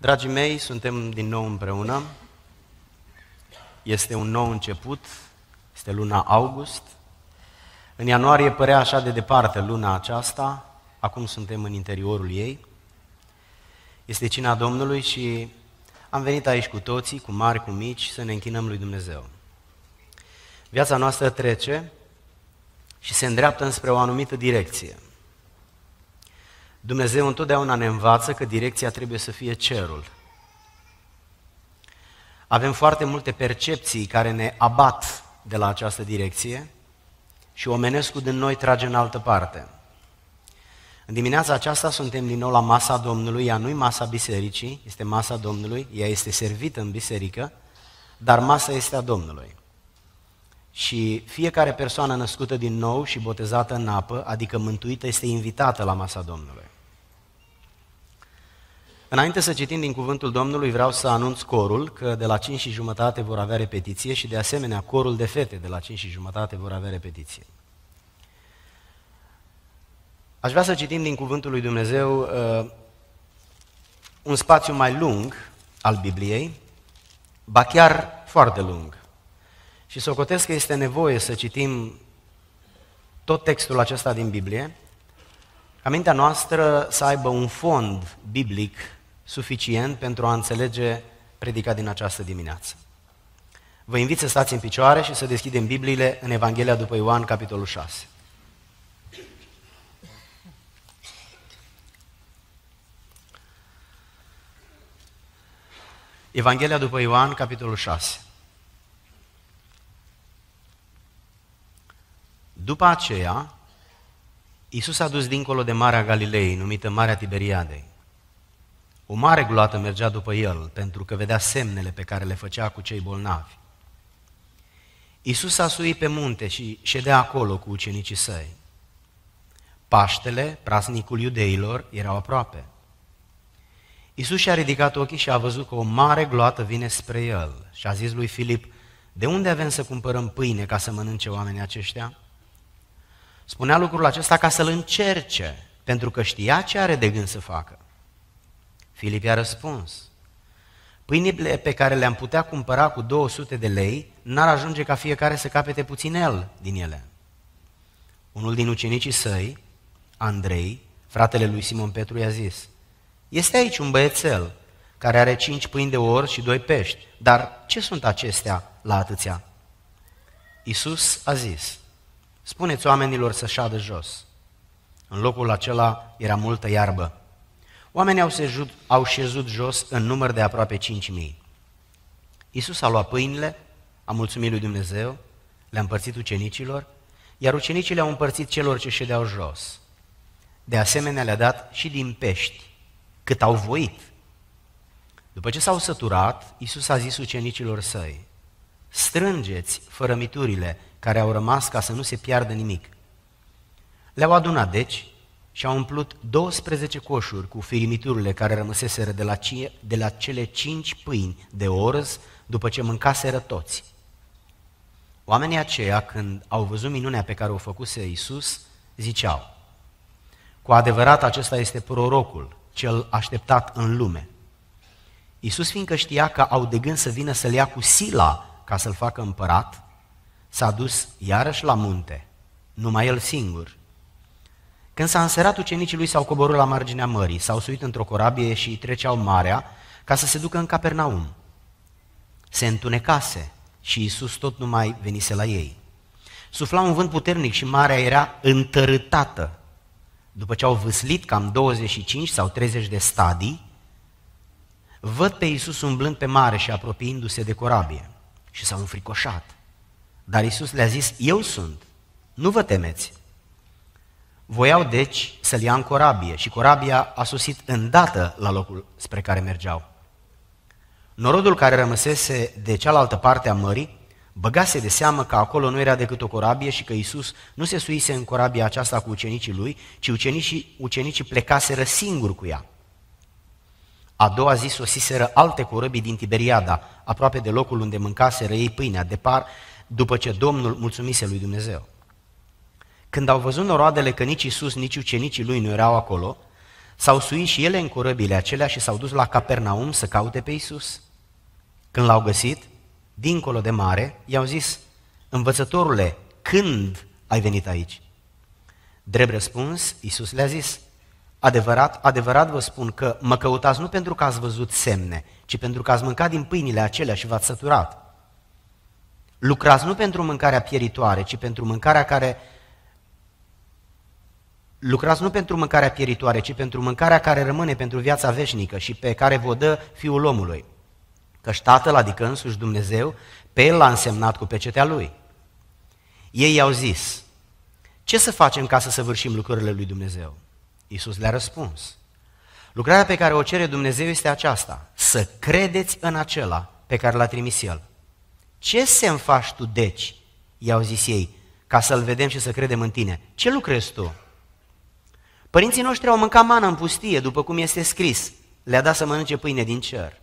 Dragii mei, suntem din nou împreună. Este un nou început, este luna august. În ianuarie părea așa de departe luna aceasta, acum suntem în interiorul ei. Este cina Domnului și am venit aici cu toții, cu mari, cu mici, să ne închinăm lui Dumnezeu. Viața noastră trece și se îndreaptă înspre o anumită direcție – Dumnezeu întotdeauna ne învață că direcția trebuie să fie cerul. Avem foarte multe percepții care ne abat de la această direcție și omenescul din noi trage în altă parte. În dimineața aceasta suntem din nou la masa Domnului, ea nu-i masa bisericii, este masa Domnului, ea este servită în biserică, dar masa este a Domnului. Și fiecare persoană născută din nou și botezată în apă, adică mântuită, este invitată la masa Domnului. Înainte să citim din cuvântul Domnului, vreau să anunț corul că de la 5 și jumătate vor avea repetiție și de asemenea corul de fete de la 5 și jumătate vor avea repetiție. Aș vrea să citim din cuvântul lui Dumnezeu uh, un spațiu mai lung al Bibliei, ba chiar foarte lung. Și socotesc că este nevoie să citim tot textul acesta din Biblie, ca mintea noastră să aibă un fond biblic suficient pentru a înțelege predica din această dimineață. Vă invit să stați în picioare și să deschidem Bibliile în Evanghelia după Ioan, capitolul 6. Evanghelia după Ioan, capitolul 6. După aceea, Iisus a dus dincolo de Marea Galilei, numită Marea Tiberiadei. O mare gloată mergea după el, pentru că vedea semnele pe care le făcea cu cei bolnavi. Iisus a suit pe munte și ședea acolo cu ucenicii săi. Paștele, praznicul iudeilor, erau aproape. Iisus și-a ridicat ochii și a văzut că o mare gloată vine spre el și a zis lui Filip, de unde avem să cumpărăm pâine ca să mănânce oamenii aceștia? Spunea lucrul acesta ca să-l încerce, pentru că știa ce are de gând să facă. Filip i-a răspuns, pâinile pe care le-am putea cumpăra cu 200 de lei n-ar ajunge ca fiecare să capete el din ele. Unul din ucenicii săi, Andrei, fratele lui Simon Petru, i-a zis, Este aici un băiețel care are cinci pâini de ori și doi pești, dar ce sunt acestea la atâția? Iisus a zis, Spuneți oamenilor să șadă jos. În locul acela era multă iarbă. Oamenii au, sejut, au șezut jos în număr de aproape 5.000. Iisus a luat pâinile, a mulțumit lui Dumnezeu, le-a împărțit ucenicilor, iar ucenicii le-au împărțit celor ce ședeau jos. De asemenea le-a dat și din pești, cât au voit. După ce s-au săturat, Iisus a zis ucenicilor săi, strângeți fărămiturile care au rămas ca să nu se piardă nimic. Le-au adunat, deci, și au umplut 12 coșuri cu firimiturile care rămăseseră de la, cie, de la cele cinci pâini de orz după ce mâncaseră toți. Oamenii aceia, când au văzut minunea pe care o făcuse Isus, ziceau, cu adevărat acesta este prorocul, cel așteptat în lume. Isus, fiindcă știa că au de gând să vină să-l ia cu sila ca să-l facă împărat, s-a dus iarăși la munte, numai el singur. Când s-a înserat, ucenicii lui s-au coborât la marginea mării, s-au suit într-o corabie și treceau marea ca să se ducă în Capernaum. Se întunecase și Iisus tot nu mai venise la ei. Sufla un vânt puternic și marea era întărâtată. După ce au vâslit cam 25 sau 30 de stadii, văd pe Iisus umblând pe mare și apropiindu-se de corabie și s-au înfricoșat. Dar Isus le-a zis, eu sunt, nu vă temeți. Voiau deci să-l ia în corabie și corabia a susit îndată la locul spre care mergeau. Norodul care rămăsese de cealaltă parte a mării băgase de seamă că acolo nu era decât o corabie și că Isus nu se suise în corabia aceasta cu ucenicii lui, ci ucenicii, ucenicii plecaseră singuri cu ea. A doua zi sosiseră alte corăbii din Tiberiada, aproape de locul unde mâncaseră ei pâinea, de par, după ce Domnul mulțumise lui Dumnezeu. Când au văzut noroadele că nici Isus, nici ucenicii lui nu erau acolo, s-au suit și ele în corăbile acelea și s-au dus la Capernaum să caute pe Isus. Când l-au găsit, dincolo de mare, i-au zis, învățătorule, când ai venit aici? Drept răspuns, Isus le-a zis, adevărat, adevărat vă spun că mă căutați nu pentru că ați văzut semne, ci pentru că ați mâncat din pâinile acelea și v-ați săturat. Lucrați nu pentru mâncarea pieritoare, ci pentru mâncarea care Lucrați nu pentru mâncarea pieritoare, ci pentru mâncarea care rămâne pentru viața veșnică și pe care vă dă Fiul omului. Căci Tatăl, adică însuși Dumnezeu, pe El l-a însemnat cu pecetea Lui. Ei i-au zis, ce să facem ca să săvârșim lucrurile Lui Dumnezeu? Iisus le-a răspuns, lucrarea pe care o cere Dumnezeu este aceasta, să credeți în acela pe care l-a trimis El. Ce semn faci tu deci? I-au zis ei, ca să-l vedem și să credem în tine. Ce lucrezi tu? Părinții noștri au mâncat mană în pustie, după cum este scris. Le-a dat să mănânce pâine din cer.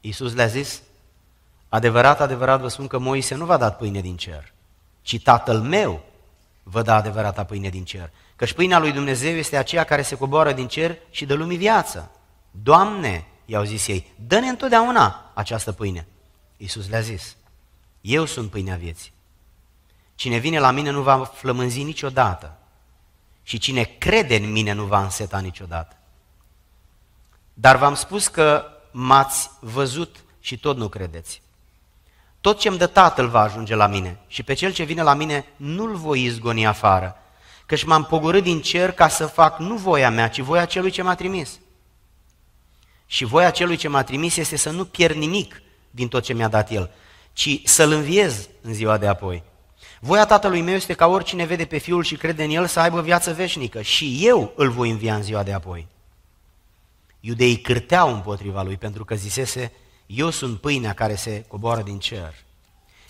Iisus le-a zis, adevărat, adevărat vă spun că Moise nu v-a dat pâine din cer, ci tatăl meu vă da adevărata pâine din cer. Căci pâinea lui Dumnezeu este aceea care se coboară din cer și dă lumii viață. Doamne, i-au zis ei, dă-ne întotdeauna această pâine. Iisus le-a zis, eu sunt pâinea vieții. Cine vine la mine nu va flămânzi niciodată și cine crede în mine nu va înseta niciodată. Dar v-am spus că m-ați văzut și tot nu credeți. Tot ce-mi dă Tatăl va ajunge la mine și pe cel ce vine la mine nu-l voi izgoni afară, căci m-am pogorât din cer ca să fac nu voia mea, ci voia celui ce m-a trimis. Și voia celui ce m-a trimis este să nu pierd nimic, din tot ce mi-a dat El, ci să-L înviez în ziua de apoi. Voia Tatălui meu este ca oricine vede pe Fiul și crede în El să aibă viață veșnică și eu îl voi învia în ziua de apoi. Iudeii cârteau împotriva lui pentru că zisese, eu sunt pâinea care se coboară din cer.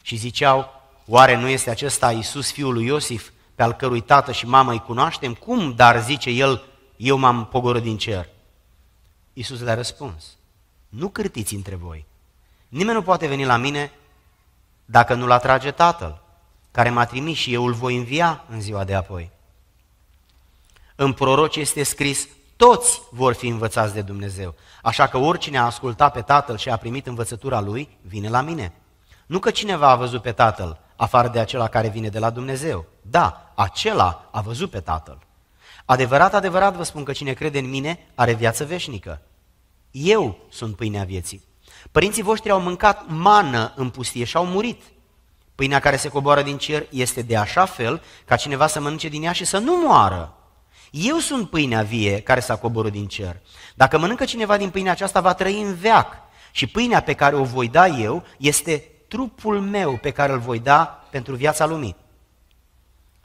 Și ziceau, oare nu este acesta Iisus fiul lui Iosif, pe al cărui tată și mamă îi cunoaștem? Cum, dar zice el, eu m-am pogorât din cer? Iisus le-a răspuns, nu cârtiți între voi, Nimeni nu poate veni la mine dacă nu-l atrage Tatăl, care m-a trimis și eu îl voi învia în ziua de apoi. În proroci este scris, toți vor fi învățați de Dumnezeu, așa că oricine a ascultat pe Tatăl și a primit învățătura Lui, vine la mine. Nu că cineva a văzut pe Tatăl, afară de acela care vine de la Dumnezeu. Da, acela a văzut pe Tatăl. Adevărat, adevărat vă spun că cine crede în mine are viață veșnică. Eu sunt pâinea vieții. Părinții voștri au mâncat mană în pustie și au murit. Pâinea care se coboară din cer este de așa fel ca cineva să mănânce din ea și să nu moară. Eu sunt pâinea vie care s-a coborât din cer. Dacă mănâncă cineva din pâinea aceasta, va trăi în veac. Și pâinea pe care o voi da eu este trupul meu pe care îl voi da pentru viața lumii.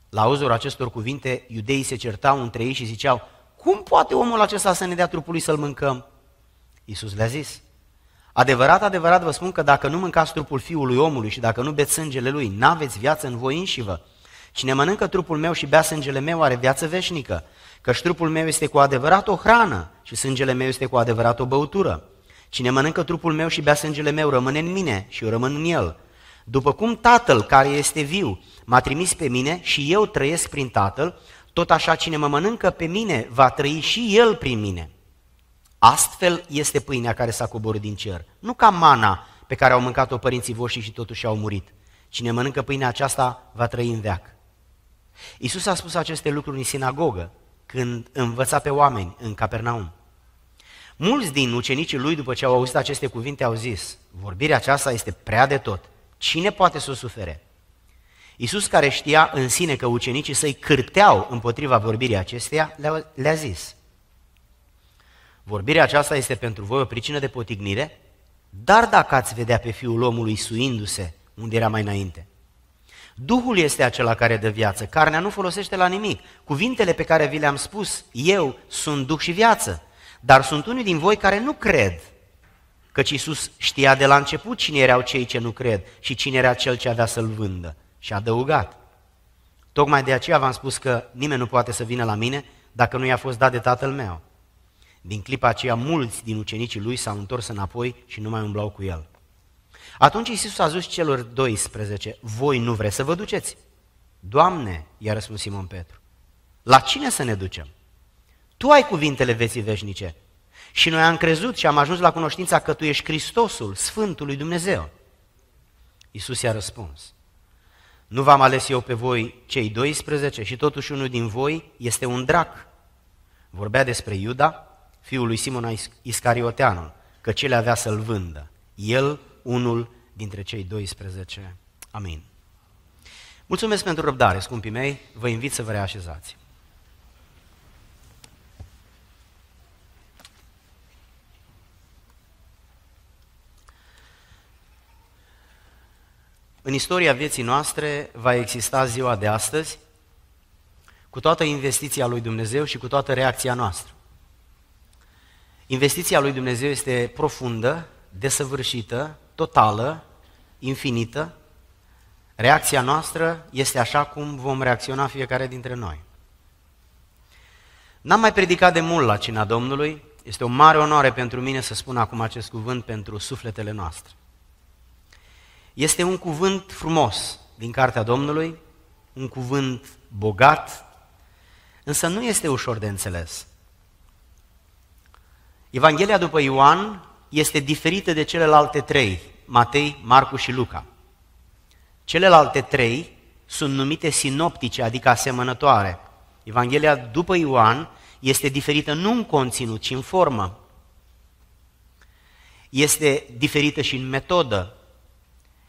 La auzul acestor cuvinte, iudeii se certau între ei și ziceau, cum poate omul acesta să ne dea trupul să-l mâncăm? Iisus le-a zis, Adevărat, adevărat vă spun că dacă nu mâncați trupul fiului omului și dacă nu beți sângele lui, n-aveți viață în voi înșivă. Cine mănâncă trupul meu și bea sângele meu are viață veșnică, căci trupul meu este cu adevărat o hrană și sângele meu este cu adevărat o băutură. Cine mănâncă trupul meu și bea sângele meu rămâne în mine și eu rămân în el. După cum Tatăl care este viu m-a trimis pe mine și eu trăiesc prin Tatăl, tot așa cine mă mănâncă pe mine va trăi și el prin mine. Astfel este pâinea care s-a coborât din cer. Nu ca mana pe care au mâncat-o părinții voștri și totuși au murit. Cine mănâncă pâinea aceasta va trăi în veac. Iisus a spus aceste lucruri în sinagogă, când învăța pe oameni în Capernaum. Mulți din ucenicii lui, după ce au auzit aceste cuvinte, au zis, vorbirea aceasta este prea de tot. Cine poate să o sufere? Iisus, care știa în sine că ucenicii săi cârteau împotriva vorbirii acesteia, le-a, le zis, Vorbirea aceasta este pentru voi o pricină de potignire, dar dacă ați vedea pe Fiul omului suindu-se unde era mai înainte. Duhul este acela care dă viață, carnea nu folosește la nimic. Cuvintele pe care vi le-am spus, eu sunt Duh și viață, dar sunt unii din voi care nu cred, căci Iisus știa de la început cine erau cei ce nu cred și cine era cel ce avea să-l vândă. Și a adăugat. Tocmai de aceea v-am spus că nimeni nu poate să vină la mine dacă nu i-a fost dat de Tatăl meu. Din clipa aceea, mulți din ucenicii lui s-au întors înapoi și nu mai umblau cu el. Atunci Iisus a zis celor 12, voi nu vreți să vă duceți? Doamne, i-a răspuns Simon Petru, la cine să ne ducem? Tu ai cuvintele vieții veșnice. Și noi am crezut și am ajuns la cunoștința că Tu ești Hristosul, Sfântul lui Dumnezeu. Iisus i-a răspuns, nu v-am ales eu pe voi cei 12 și totuși unul din voi este un drac. Vorbea despre Iuda, fiul lui Simon Iscarioteanul, că cele avea să-l vândă. El, unul dintre cei 12. Amin. Mulțumesc pentru răbdare, scumpii mei, vă invit să vă reașezați. În istoria vieții noastre va exista ziua de astăzi, cu toată investiția lui Dumnezeu și cu toată reacția noastră. Investiția lui Dumnezeu este profundă, desăvârșită, totală, infinită. Reacția noastră este așa cum vom reacționa fiecare dintre noi. N-am mai predicat de mult la cina Domnului, este o mare onoare pentru mine să spun acum acest cuvânt pentru sufletele noastre. Este un cuvânt frumos din Cartea Domnului, un cuvânt bogat, însă nu este ușor de înțeles. Evanghelia după Ioan este diferită de celelalte trei, Matei, Marcu și Luca. Celelalte trei sunt numite sinoptice, adică asemănătoare. Evanghelia după Ioan este diferită nu în conținut, ci în formă. Este diferită și în metodă.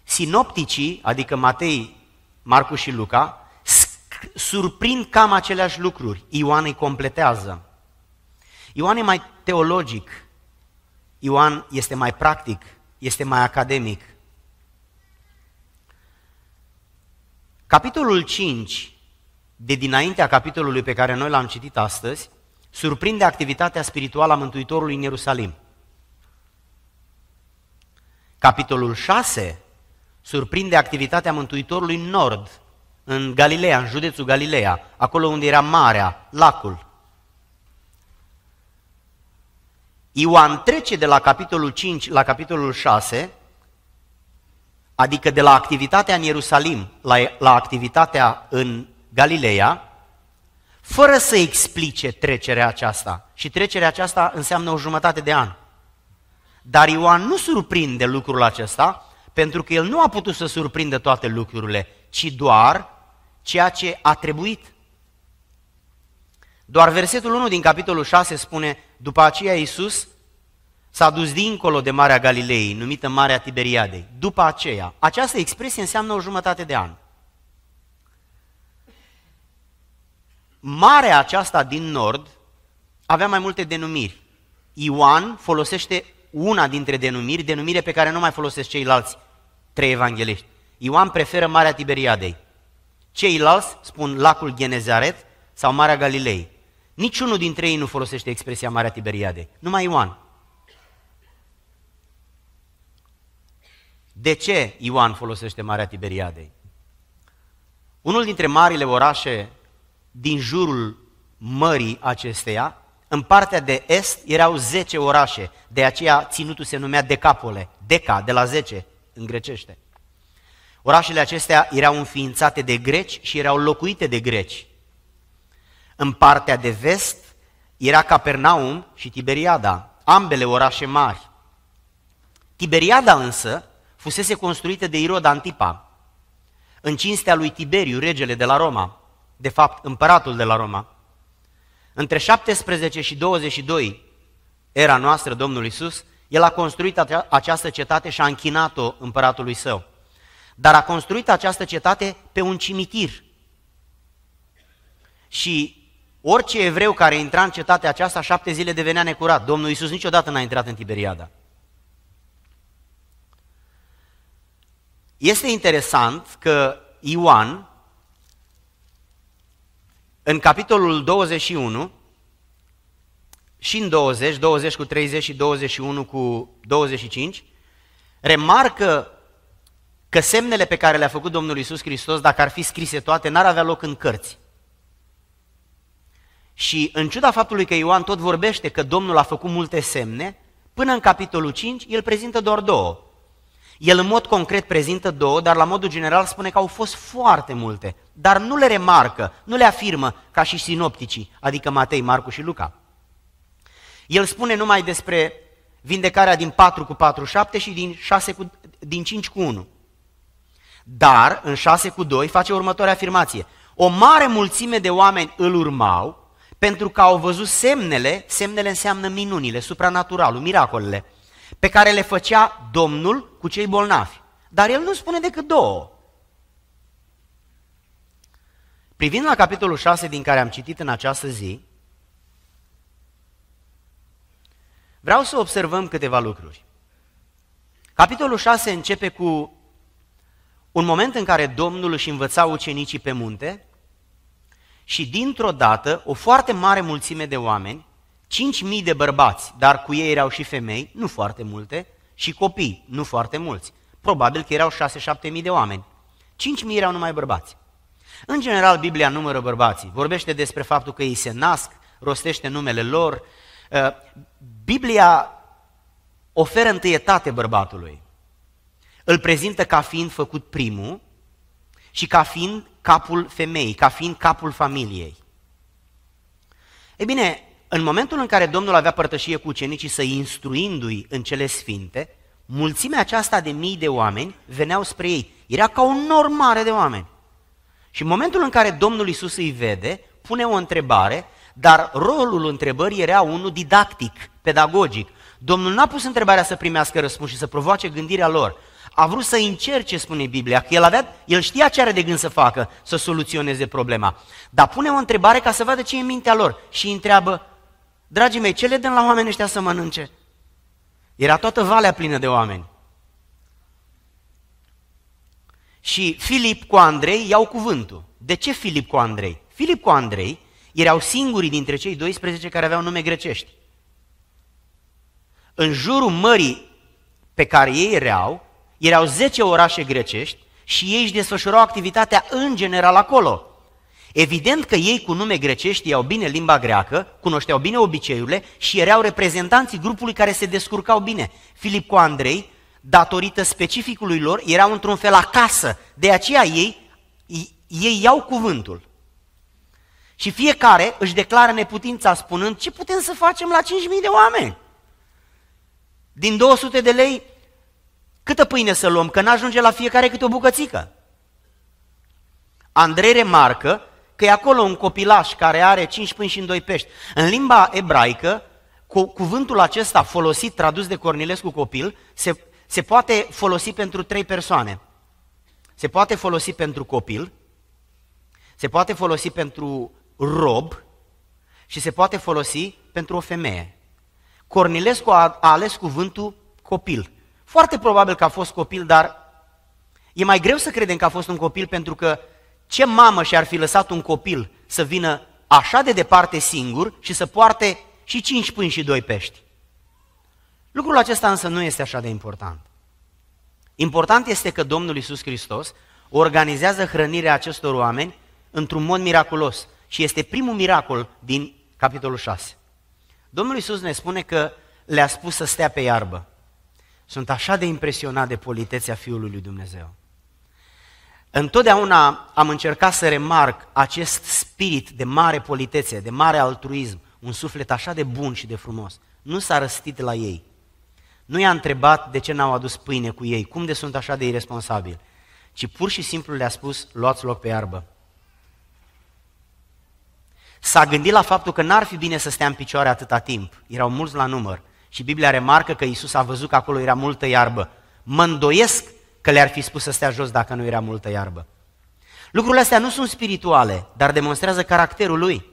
Sinopticii, adică Matei, Marcu și Luca, surprind cam aceleași lucruri. Ioan îi completează. Ioan e mai teologic, Ioan este mai practic, este mai academic. Capitolul 5, de dinaintea capitolului pe care noi l-am citit astăzi, surprinde activitatea spirituală a Mântuitorului în Ierusalim. Capitolul 6 surprinde activitatea Mântuitorului în nord, în Galileea, în județul Galileea, acolo unde era marea, lacul. Ioan trece de la capitolul 5 la capitolul 6, adică de la activitatea în Ierusalim la, la activitatea în Galileea, fără să explice trecerea aceasta. Și trecerea aceasta înseamnă o jumătate de an. Dar Ioan nu surprinde lucrul acesta, pentru că el nu a putut să surprindă toate lucrurile, ci doar ceea ce a trebuit. Doar versetul 1 din capitolul 6 spune, după aceea Iisus s-a dus dincolo de Marea Galilei, numită Marea Tiberiadei. După aceea, această expresie înseamnă o jumătate de an. Marea aceasta din nord avea mai multe denumiri. Ioan folosește una dintre denumiri, denumire pe care nu mai folosesc ceilalți trei evangeliști. Ioan preferă Marea Tiberiadei. Ceilalți spun lacul Genezaret sau Marea Galilei. Niciunul dintre ei nu folosește expresia Marea Tiberiade, numai Ioan. De ce Ioan folosește Marea Tiberiadei? Unul dintre marile orașe din jurul mării acesteia, în partea de est erau 10 orașe, de aceea ținutul se numea Decapole, Deca, de la 10 în grecește. Orașele acestea erau înființate de greci și erau locuite de greci. În partea de vest era Capernaum și Tiberiada, ambele orașe mari. Tiberiada însă fusese construită de Irod Antipa, în cinstea lui Tiberiu, regele de la Roma, de fapt împăratul de la Roma. Între 17 și 22 era noastră Domnul Isus, el a construit această cetate și a închinat-o împăratului său. Dar a construit această cetate pe un cimitir. Și Orice evreu care intra în cetatea aceasta, șapte zile devenea necurat. Domnul Iisus niciodată n-a intrat în Tiberiada. Este interesant că Ioan, în capitolul 21, și în 20, 20 cu 30 și 21 cu 25, remarcă că semnele pe care le-a făcut Domnul Iisus Hristos, dacă ar fi scrise toate, n-ar avea loc în cărți. Și în ciuda faptului că Ioan tot vorbește că Domnul a făcut multe semne, până în capitolul 5 el prezintă doar două. El în mod concret prezintă două, dar la modul general spune că au fost foarte multe, dar nu le remarcă, nu le afirmă ca și sinopticii, adică Matei, Marcu și Luca. El spune numai despre vindecarea din 4 cu 4, 7 și din, 6 cu, din 5 cu 1. Dar în 6 cu 2 face următoarea afirmație. O mare mulțime de oameni îl urmau pentru că au văzut semnele, semnele înseamnă minunile, supranaturalul, miracolele, pe care le făcea Domnul cu cei bolnavi. Dar el nu spune decât două. Privind la capitolul 6 din care am citit în această zi, vreau să observăm câteva lucruri. Capitolul 6 începe cu un moment în care Domnul își învăța ucenicii pe munte și dintr-o dată o foarte mare mulțime de oameni, 5.000 de bărbați, dar cu ei erau și femei, nu foarte multe, și copii, nu foarte mulți. Probabil că erau 6-7.000 de oameni. 5.000 erau numai bărbați. În general, Biblia numără bărbații, vorbește despre faptul că ei se nasc, rostește numele lor. Uh, Biblia oferă întâietate bărbatului. Îl prezintă ca fiind făcut primul și ca fiind capul femeii, ca fiind capul familiei. E bine, în momentul în care Domnul avea părtășie cu ucenicii să instruindu-i în cele sfinte, mulțimea aceasta de mii de oameni veneau spre ei. Era ca un nor mare de oameni. Și în momentul în care Domnul Isus îi vede, pune o întrebare, dar rolul întrebării era unul didactic, pedagogic. Domnul n-a pus întrebarea să primească răspuns și să provoace gândirea lor, a vrut să încerce, spune Biblia, că el, avea, el știa ce are de gând să facă, să soluționeze problema. Dar pune o întrebare ca să vadă ce e în mintea lor și îi întreabă, dragii mei, ce le dăm la oamenii ăștia să mănânce? Era toată valea plină de oameni. Și Filip cu Andrei iau cuvântul. De ce Filip cu Andrei? Filip cu Andrei erau singurii dintre cei 12 care aveau nume grecești. În jurul mării pe care ei erau, erau 10 orașe grecești și ei își desfășurau activitatea în general acolo. Evident că ei cu nume grecești iau bine limba greacă, cunoșteau bine obiceiurile și erau reprezentanții grupului care se descurcau bine. Filip cu Andrei, datorită specificului lor, erau într-un fel acasă, de aceea ei, ei iau cuvântul. Și fiecare își declară neputința spunând ce putem să facem la 5.000 de oameni. Din 200 de lei Câtă pâine să luăm? Că n-ajunge la fiecare câte o bucățică. Andrei remarcă că e acolo un copilaș care are 5 pâini și 2 pești. În limba ebraică, cu, cuvântul acesta folosit, tradus de Cornilescu copil, se, se poate folosi pentru trei persoane. Se poate folosi pentru copil, se poate folosi pentru rob și se poate folosi pentru o femeie. Cornilescu a, a ales cuvântul copil. Foarte probabil că a fost copil, dar e mai greu să credem că a fost un copil pentru că ce mamă și-ar fi lăsat un copil să vină așa de departe singur și să poarte și cinci pâini și doi pești? Lucrul acesta însă nu este așa de important. Important este că Domnul Isus Hristos organizează hrănirea acestor oameni într-un mod miraculos și este primul miracol din capitolul 6. Domnul Isus ne spune că le-a spus să stea pe iarbă. Sunt așa de impresionat de politețea Fiului lui Dumnezeu. Întotdeauna am încercat să remarc acest spirit de mare politețe, de mare altruism, un suflet așa de bun și de frumos. Nu s-a răstit la ei. Nu i-a întrebat de ce n-au adus pâine cu ei, cum de sunt așa de irresponsabili, ci pur și simplu le-a spus, luați loc pe iarbă. S-a gândit la faptul că n-ar fi bine să stea în picioare atâta timp, erau mulți la număr, și Biblia remarcă că Isus a văzut că acolo era multă iarbă. Mă îndoiesc că le-ar fi spus să stea jos dacă nu era multă iarbă. Lucrurile astea nu sunt spirituale, dar demonstrează caracterul lui.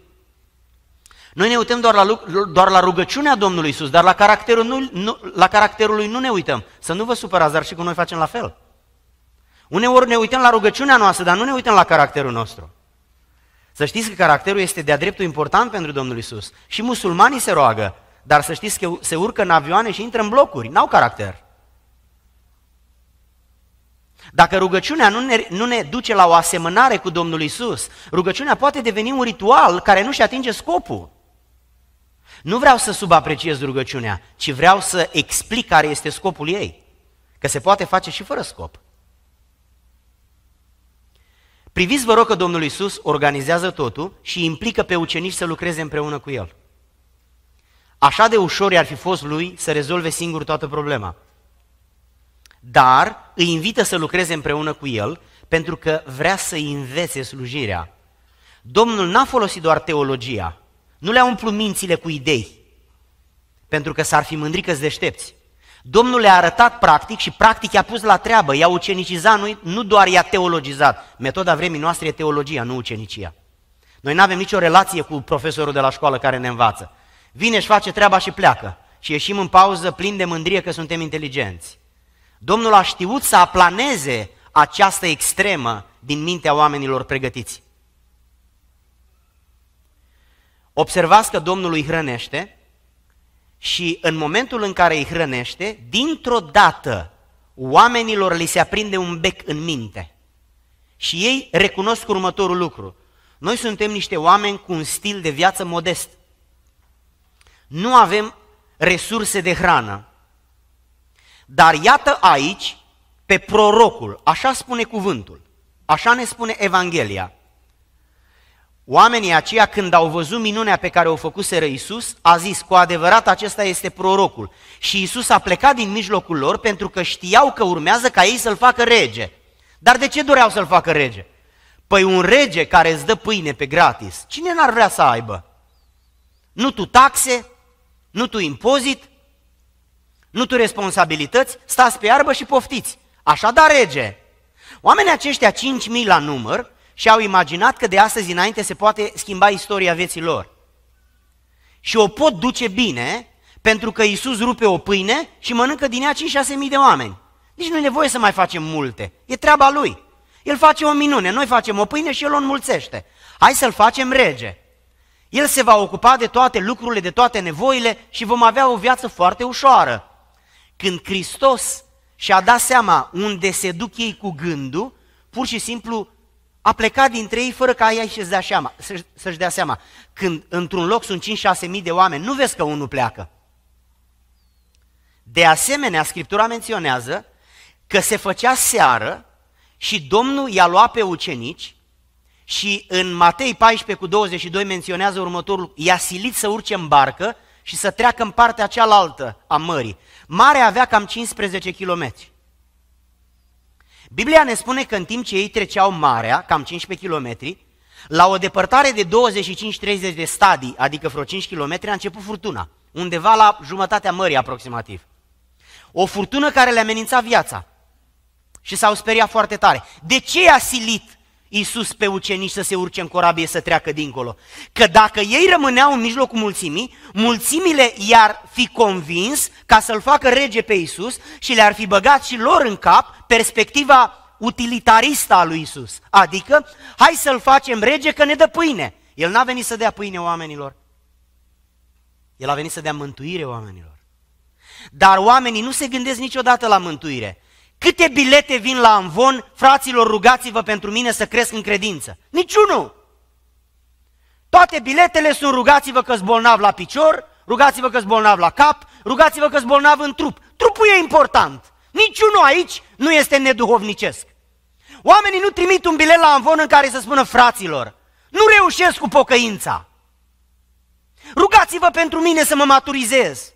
Noi ne uităm doar la, doar la rugăciunea Domnului Isus, dar la caracterul, nu, nu, la caracterul lui nu ne uităm. Să nu vă supărați, dar și cu noi facem la fel. Uneori ne uităm la rugăciunea noastră, dar nu ne uităm la caracterul nostru. Să știți că caracterul este de-a dreptul important pentru Domnul Isus. Și musulmanii se roagă, dar să știți că se urcă în avioane și intră în blocuri, n-au caracter. Dacă rugăciunea nu ne, nu ne duce la o asemănare cu Domnul Isus, rugăciunea poate deveni un ritual care nu-și atinge scopul. Nu vreau să subapreciez rugăciunea, ci vreau să explic care este scopul ei. Că se poate face și fără scop. Priviți, vă rog, că Domnul Isus organizează totul și implică pe ucenici să lucreze împreună cu El. Așa de ușor i-ar fi fost lui să rezolve singur toată problema. Dar îi invită să lucreze împreună cu el pentru că vrea să învețe slujirea. Domnul n-a folosit doar teologia, nu le-a umplut mințile cu idei, pentru că s-ar fi mândrit că deștepți. Domnul le-a arătat practic și practic i-a pus la treabă, i-a ucenicizat, nu, nu doar i-a teologizat. Metoda vremii noastre e teologia, nu ucenicia. Noi nu avem nicio relație cu profesorul de la școală care ne învață vine și face treaba și pleacă. Și ieșim în pauză plin de mândrie că suntem inteligenți. Domnul a știut să aplaneze această extremă din mintea oamenilor pregătiți. Observați că Domnul îi hrănește și în momentul în care îi hrănește, dintr-o dată oamenilor li se aprinde un bec în minte. Și ei recunosc următorul lucru. Noi suntem niște oameni cu un stil de viață modest nu avem resurse de hrană. Dar iată aici pe prorocul, așa spune cuvântul, așa ne spune Evanghelia. Oamenii aceia când au văzut minunea pe care o făcuseră Iisus, a zis cu adevărat acesta este prorocul. Și Iisus a plecat din mijlocul lor pentru că știau că urmează ca ei să-l facă rege. Dar de ce doreau să-l facă rege? Păi un rege care îți dă pâine pe gratis, cine n-ar vrea să aibă? Nu tu taxe, nu tu impozit, nu tu responsabilități, stați pe iarbă și poftiți. Așa da rege, oamenii aceștia 5.000 la număr și-au imaginat că de astăzi înainte se poate schimba istoria vieții lor. Și o pot duce bine pentru că Iisus rupe o pâine și mănâncă din ea 5 6000 de oameni. Nici nu e nevoie să mai facem multe, e treaba lui. El face o minune, noi facem o pâine și el o înmulțește. Hai să-l facem rege. El se va ocupa de toate lucrurile, de toate nevoile și vom avea o viață foarte ușoară. Când Hristos și-a dat seama unde se duc ei cu gândul, pur și simplu a plecat dintre ei fără ca ei să-și dea seama. Să-și dea seama. Când într-un loc sunt 5-6 mii de oameni, nu vezi că unul pleacă. De asemenea, Scriptura menționează că se făcea seară și Domnul i-a luat pe ucenici și în Matei 14 cu 22 menționează următorul, i-a silit să urce în barcă și să treacă în partea cealaltă a mării. Marea avea cam 15 kilometri. Biblia ne spune că în timp ce ei treceau marea, cam 15 km, la o depărtare de 25-30 de stadii, adică vreo 5 km, a început furtuna, undeva la jumătatea mării aproximativ. O furtună care le amenința viața. Și s-au speriat foarte tare. De ce a silit Iisus pe ucenici să se urce în corabie să treacă dincolo. Că dacă ei rămâneau în mijlocul mulțimii, mulțimile i-ar fi convins ca să-l facă rege pe Iisus și le-ar fi băgat și lor în cap perspectiva utilitaristă a lui Iisus. Adică, hai să-l facem rege că ne dă pâine. El n-a venit să dea pâine oamenilor. El a venit să dea mântuire oamenilor. Dar oamenii nu se gândesc niciodată la mântuire. Câte bilete vin la Amvon, fraților, rugați-vă pentru mine să cresc în credință? Niciunul! Toate biletele sunt rugați-vă că-s bolnav la picior, rugați-vă că-s bolnav la cap, rugați-vă că-s bolnav în trup. Trupul e important. Niciunul aici nu este neduhovnicesc. Oamenii nu trimit un bilet la Amvon în care să spună fraților, nu reușesc cu pocăința. Rugați-vă pentru mine să mă maturizez.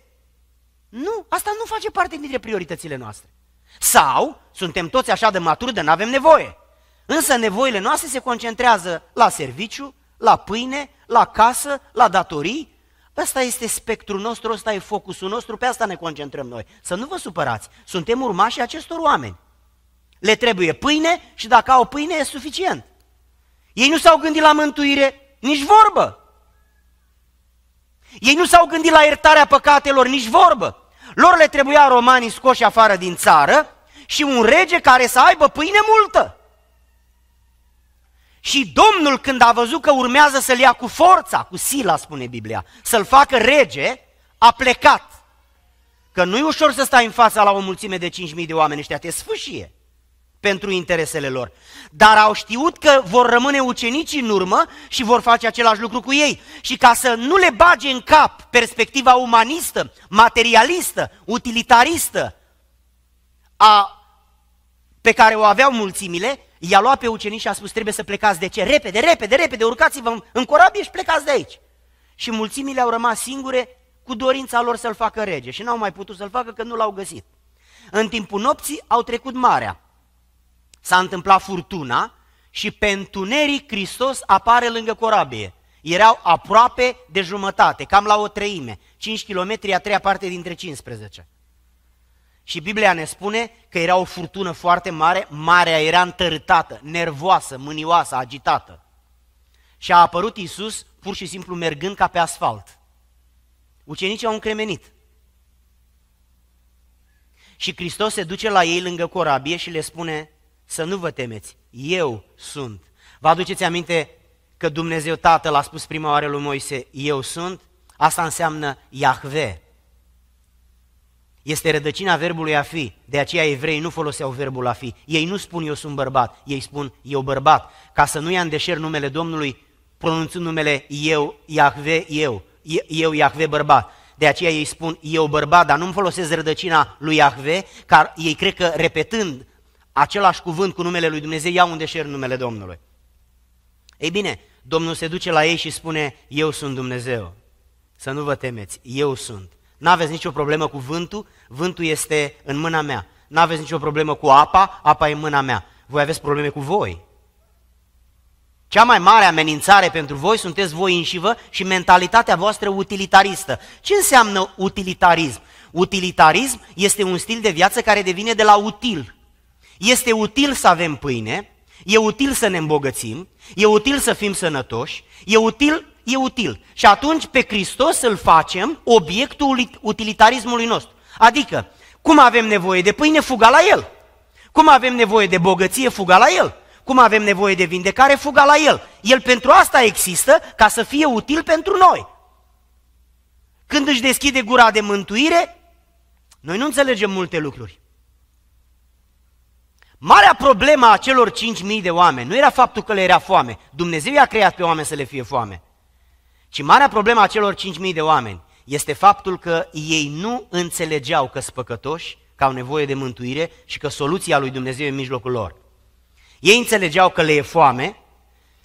Nu, asta nu face parte dintre prioritățile noastre. Sau suntem toți așa de maturi de n-avem nevoie. Însă nevoile noastre se concentrează la serviciu, la pâine, la casă, la datorii. Ăsta este spectrul nostru, ăsta e focusul nostru, pe asta ne concentrăm noi. Să nu vă supărați, suntem urmașii acestor oameni. Le trebuie pâine și dacă au pâine e suficient. Ei nu s-au gândit la mântuire, nici vorbă. Ei nu s-au gândit la iertarea păcatelor, nici vorbă. Lor le trebuia romanii scoși afară din țară și un rege care să aibă pâine multă. Și Domnul când a văzut că urmează să-l ia cu forța, cu sila spune Biblia, să-l facă rege, a plecat. Că nu-i ușor să stai în fața la o mulțime de 5.000 de oameni ăștia, te sfâșie pentru interesele lor. Dar au știut că vor rămâne ucenici în urmă și vor face același lucru cu ei. Și ca să nu le bage în cap perspectiva umanistă, materialistă, utilitaristă, a, pe care o aveau mulțimile, i-a luat pe ucenici și a spus trebuie să plecați de ce? Repede, repede, repede, urcați-vă în corabie și plecați de aici. Și mulțimile au rămas singure cu dorința lor să-l facă rege și n-au mai putut să-l facă că nu l-au găsit. În timpul nopții au trecut marea S-a întâmplat furtuna și pe întuneric Hristos apare lângă corabie. Erau aproape de jumătate, cam la o treime, 5 km, a treia parte dintre 15. Și Biblia ne spune că era o furtună foarte mare, marea era întărâtată, nervoasă, mânioasă, agitată. Și a apărut Isus pur și simplu mergând ca pe asfalt. Ucenicii au încremenit. Și Hristos se duce la ei lângă corabie și le spune, să nu vă temeți, eu sunt. Vă aduceți aminte că Dumnezeu Tatăl a spus prima oară lui Moise, eu sunt? Asta înseamnă Iahve. Este rădăcina verbului a fi, de aceea evrei nu foloseau verbul a fi. Ei nu spun eu sunt bărbat, ei spun eu bărbat, ca să nu ia în deșer numele Domnului pronunțând numele eu, Iahve, eu, eu, Iahve, bărbat. De aceea ei spun eu bărbat, dar nu-mi folosesc rădăcina lui Iahve, car ei cred că repetând același cuvânt cu numele lui Dumnezeu, iau unde în numele Domnului. Ei bine, Domnul se duce la ei și spune, eu sunt Dumnezeu. Să nu vă temeți, eu sunt. N-aveți nicio problemă cu vântul, vântul este în mâna mea. N-aveți nicio problemă cu apa, apa e în mâna mea. Voi aveți probleme cu voi. Cea mai mare amenințare pentru voi sunteți voi înșivă și mentalitatea voastră utilitaristă. Ce înseamnă utilitarism? Utilitarism este un stil de viață care devine de la util. Este util să avem pâine, e util să ne îmbogățim, e util să fim sănătoși, e util, e util. Și atunci pe Hristos îl facem obiectul utilitarismului nostru. Adică, cum avem nevoie de pâine, fuga la el. Cum avem nevoie de bogăție, fuga la el. Cum avem nevoie de vindecare, fuga la el. El pentru asta există, ca să fie util pentru noi. Când își deschide gura de mântuire, noi nu înțelegem multe lucruri. Marea problemă a celor 5.000 de oameni nu era faptul că le era foame. Dumnezeu i-a creat pe oameni să le fie foame. Ci marea problemă a celor 5.000 de oameni este faptul că ei nu înțelegeau că sunt păcătoși, că au nevoie de mântuire și că soluția lui Dumnezeu e în mijlocul lor. Ei înțelegeau că le e foame,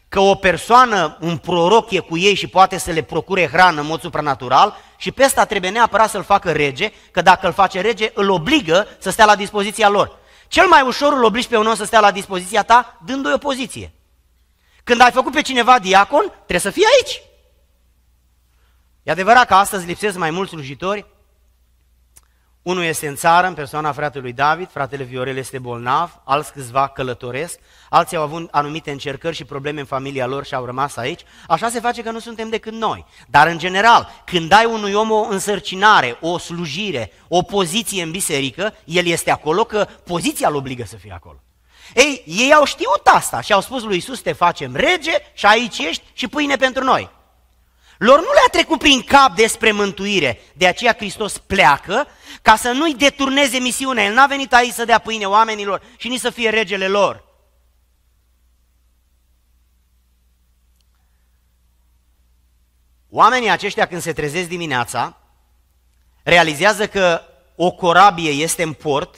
că o persoană, un proroc e cu ei și poate să le procure hrană în mod supranatural și pe ăsta trebuie neapărat să-l facă rege, că dacă îl face rege, îl obligă să stea la dispoziția lor. Cel mai ușor îl obliști pe un om să stea la dispoziția ta dându-i o poziție. Când ai făcut pe cineva diacon, trebuie să fie aici. E adevărat că astăzi lipsesc mai mulți slujitori unul este în țară, în persoana fratelui David, fratele Viorel este bolnav, alți câțiva călătoresc, alții au avut anumite încercări și probleme în familia lor și au rămas aici. Așa se face că nu suntem decât noi. Dar în general, când dai unui om o însărcinare, o slujire, o poziție în biserică, el este acolo că poziția îl obligă să fie acolo. Ei, ei au știut asta și au spus lui Isus, te facem rege și aici ești și pâine pentru noi. Lor nu le-a trecut prin cap despre mântuire, de aceea Hristos pleacă ca să nu-i deturneze misiunea. El n-a venit aici să dea pâine oamenilor și nici să fie regele lor. Oamenii aceștia când se trezesc dimineața, realizează că o corabie este în port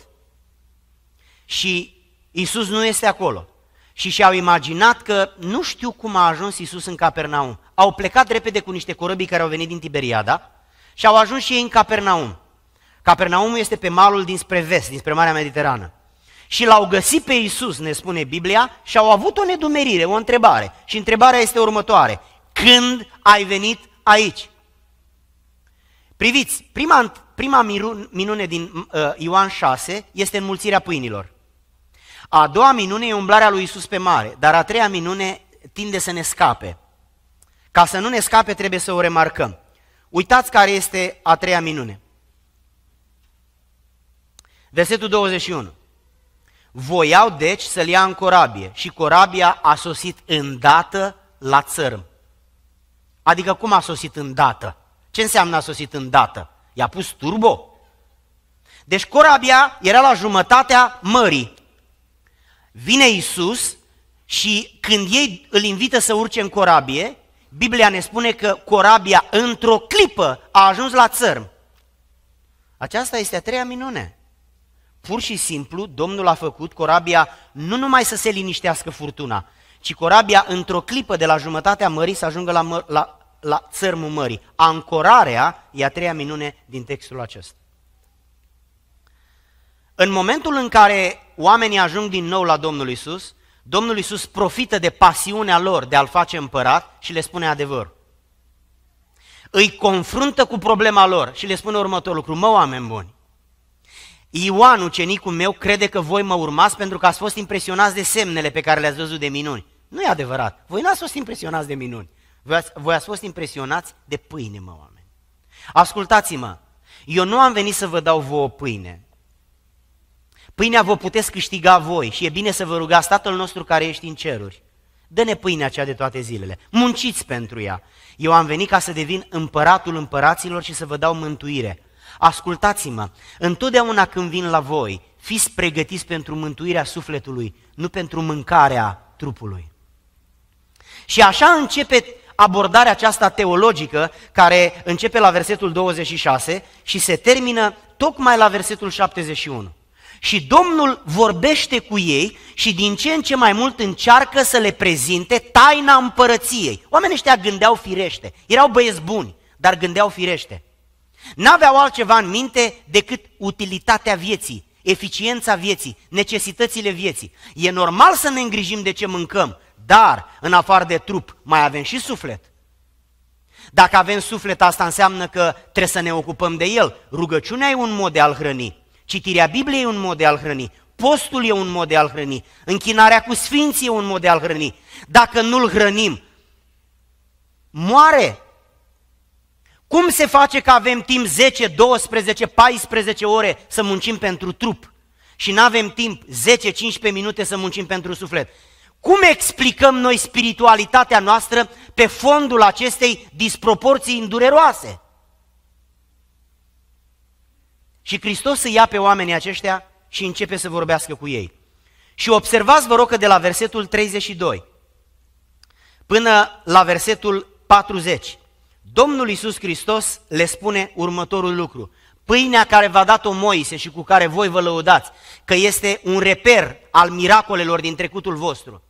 și Isus nu este acolo. Și și-au imaginat că nu știu cum a ajuns Isus în Capernaum au plecat repede cu niște corăbii care au venit din Tiberiada și au ajuns și ei în Capernaum. Capernaum este pe malul dinspre vest, dinspre Marea Mediterană. Și l-au găsit pe Iisus, ne spune Biblia, și au avut o nedumerire, o întrebare. Și întrebarea este următoare. Când ai venit aici? Priviți, prima, prima minune din uh, Ioan 6 este înmulțirea pâinilor. A doua minune e umblarea lui Isus pe mare, dar a treia minune tinde să ne scape. Ca să nu ne scape, trebuie să o remarcăm. Uitați care este a treia minune. Versetul 21. Voiau deci să-l ia în corabie și corabia a sosit îndată la țărm. Adică cum a sosit îndată? Ce înseamnă a sosit îndată? I-a pus turbo? Deci corabia era la jumătatea mării. Vine Isus și când ei îl invită să urce în corabie, Biblia ne spune că corabia într-o clipă a ajuns la țărm. Aceasta este a treia minune. Pur și simplu, Domnul a făcut corabia nu numai să se liniștească furtuna, ci corabia într-o clipă de la jumătatea mării să ajungă la, mă, la, la țărmul mării. Ancorarea e a treia minune din textul acesta. În momentul în care oamenii ajung din nou la Domnul Isus, Domnul Iisus profită de pasiunea lor de a-L face împărat și le spune adevăr. Îi confruntă cu problema lor și le spune următorul lucru, mă oameni buni, Ioan, ucenicul meu, crede că voi mă urmați pentru că ați fost impresionați de semnele pe care le-ați văzut de minuni. Nu e adevărat, voi n-ați fost impresionați de minuni, voi ați, voi ați fost impresionați de pâine, mă oameni. Ascultați-mă, eu nu am venit să vă dau vouă pâine, Pâinea vă puteți câștiga voi și e bine să vă rugați Tatăl nostru care ești în ceruri. Dă-ne pâinea aceea de toate zilele, munciți pentru ea. Eu am venit ca să devin împăratul împăraților și să vă dau mântuire. Ascultați-mă, întotdeauna când vin la voi, fiți pregătiți pentru mântuirea sufletului, nu pentru mâncarea trupului. Și așa începe abordarea aceasta teologică, care începe la versetul 26 și se termină tocmai la versetul 71. Și Domnul vorbește cu ei și din ce în ce mai mult încearcă să le prezinte taina împărăției. Oamenii ăștia gândeau firește, erau băieți buni, dar gândeau firește. N-aveau altceva în minte decât utilitatea vieții, eficiența vieții, necesitățile vieții. E normal să ne îngrijim de ce mâncăm, dar în afară de trup mai avem și suflet. Dacă avem suflet, asta înseamnă că trebuie să ne ocupăm de el. Rugăciunea e un mod de a-l hrăni. Citirea Bibliei e un mod de a-l hrăni, postul e un mod de a-l hrăni, închinarea cu sfinții e un mod de a-l hrăni. Dacă nu-l hrănim, moare. Cum se face că avem timp 10, 12, 14 ore să muncim pentru trup și nu avem timp 10-15 minute să muncim pentru suflet? Cum explicăm noi spiritualitatea noastră pe fondul acestei disproporții îndureroase? Și Hristos îi ia pe oamenii aceștia și începe să vorbească cu ei. Și observați, vă rog, că de la versetul 32 până la versetul 40, Domnul Iisus Hristos le spune următorul lucru. Pâinea care v-a dat-o Moise și cu care voi vă lăudați, că este un reper al miracolelor din trecutul vostru.